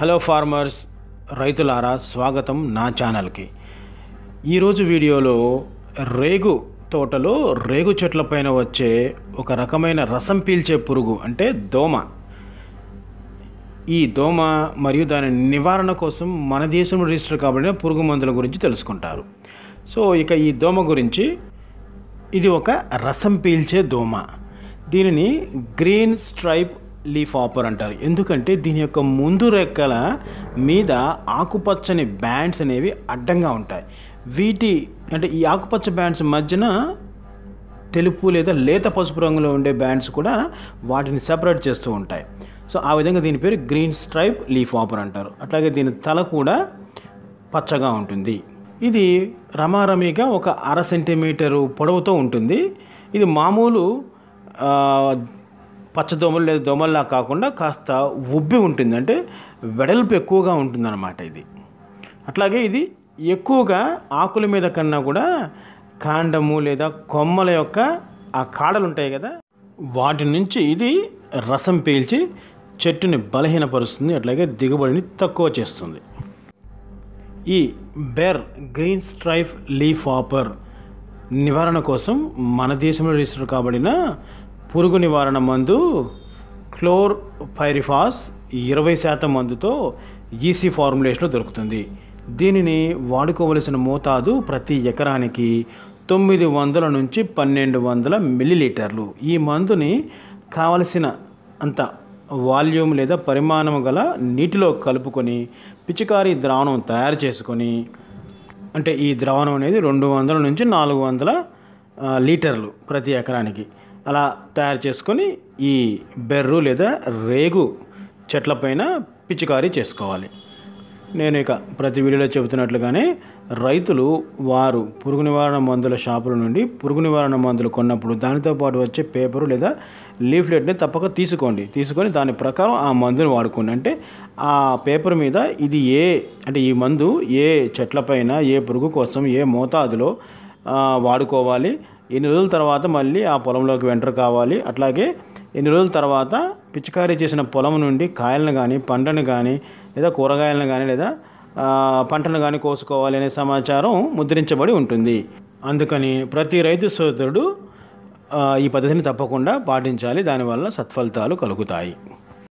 hello farmers రైతులారా స్వాగతం నా ఛానల్కి ఈరోజు వీడియోలో రేగు తోటలో రేగు చెట్ల పైన వచ్చే ఒక రకమైన రసం పీల్చే పురుగు అంటే దోమ ఈ దోమ మరియు దాని నివారణ కోసం మన దేశం రిజిస్టర్ కాబడిన పురుగు మందుల గురించి తెలుసుకుంటారు సో ఇక ఈ దోమ గురించి ఇది ఒక రసం పీల్చే దోమ దీనిని గ్రీన్ స్ట్రైప్ లీఫ్ ఆపర్ అంటారు ఎందుకంటే దీని యొక్క ముందు రెక్కల మీద ఆకుపచ్చని బ్యాండ్స్ అనేవి అడ్డంగా ఉంటాయి వీటి అంటే ఈ ఆకుపచ్చ బ్యాండ్స్ మధ్యన తెలుపు లేదా లేత పసుపు రంగులో ఉండే బ్యాండ్స్ కూడా వాటిని సెపరేట్ చేస్తూ ఉంటాయి సో ఆ విధంగా దీని పేరు గ్రీన్ స్ట్రైప్ లీఫ్ ఆపర్ అంటారు అట్లాగే దీని తల కూడా పచ్చగా ఉంటుంది ఇది రమారమిగా ఒక అర సెంటీమీటరు పొడవుతో ఉంటుంది ఇది మామూలు పచ్చదోమలు లేదా దోమల్లా కాకుండా కాస్త ఉబ్బి ఉంటుంది అంటే వెడల్పు ఎక్కువగా ఉంటుందన్నమాట ఇది అట్లాగే ఇది ఎక్కువగా ఆకుల మీద కన్నా కూడా కాండము లేదా కొమ్మల యొక్క ఆ కాడలు ఉంటాయి కదా వాటి నుంచి ఇది రసం పీల్చి చెట్టుని బలహీనపరుస్తుంది అట్లాగే దిగుబడిని తక్కువ చేస్తుంది ఈ బెర్ గ్రీన్ స్ట్రైఫ్ లీఫ్ ఆపర్ నివారణ కోసం మన దేశంలో రిజిస్టర్ కాబడిన పురుగు నివారణ మందు క్లోర్ పైరిఫాస్ ఇరవై శాతం మందుతో ఈసీ ఫార్ములేషన్లో దొరుకుతుంది దీనిని వాడుకోవలసిన మోతాదు ప్రతి ఎకరానికి తొమ్మిది వందల నుంచి పన్నెండు వందల మిల్లీలీటర్లు ఈ మందుని కావలసిన అంత వాల్యూమ్ లేదా పరిమాణం గల నీటిలో కలుపుకొని పిచికారీ ద్రావణం తయారు చేసుకొని అంటే ఈ ద్రావణం అనేది రెండు వందల నుంచి నాలుగు వందల లీటర్లు ప్రతి ఎకరానికి అలా తయారు చేసుకొని ఈ బెర్రు లేదా రేగు చెట్లపైన పిచికారీ చేసుకోవాలి నేను ఇక ప్రతి వీడియోలో చెబుతున్నట్లుగానే రైతులు వారు పురుగు నివారణ మందుల షాపుల నుండి పురుగు నివారణ మందులు కొన్నప్పుడు దానితో పాటు వచ్చే పేపరు లేదా లీఫ్లెట్ని తప్పక తీసుకోండి తీసుకొని దాని ప్రకారం ఆ మందును వాడుకోండి అంటే ఆ పేపర్ మీద ఇది ఏ అంటే ఈ మందు ఏ చెట్లపైన ఏ పురుగు కోసం ఏ మోతాదులో వాడుకోవాలి ఎన్ని రోజుల తర్వాత మళ్ళీ ఆ పొలంలోకి వెంటర్ కావాలి అట్లాగే ఎన్ని రోజుల తర్వాత పిచికారీ చేసిన పొలం నుండి కాయలను కానీ పంటను కానీ లేదా కూరగాయలను కానీ లేదా పంటను కానీ కోసుకోవాలి అనే సమాచారం ముద్రించబడి ఉంటుంది అందుకని ప్రతి రైతు సోదరుడు ఈ పద్ధతిని తప్పకుండా పాటించాలి దానివల్ల సత్ఫలితాలు కలుగుతాయి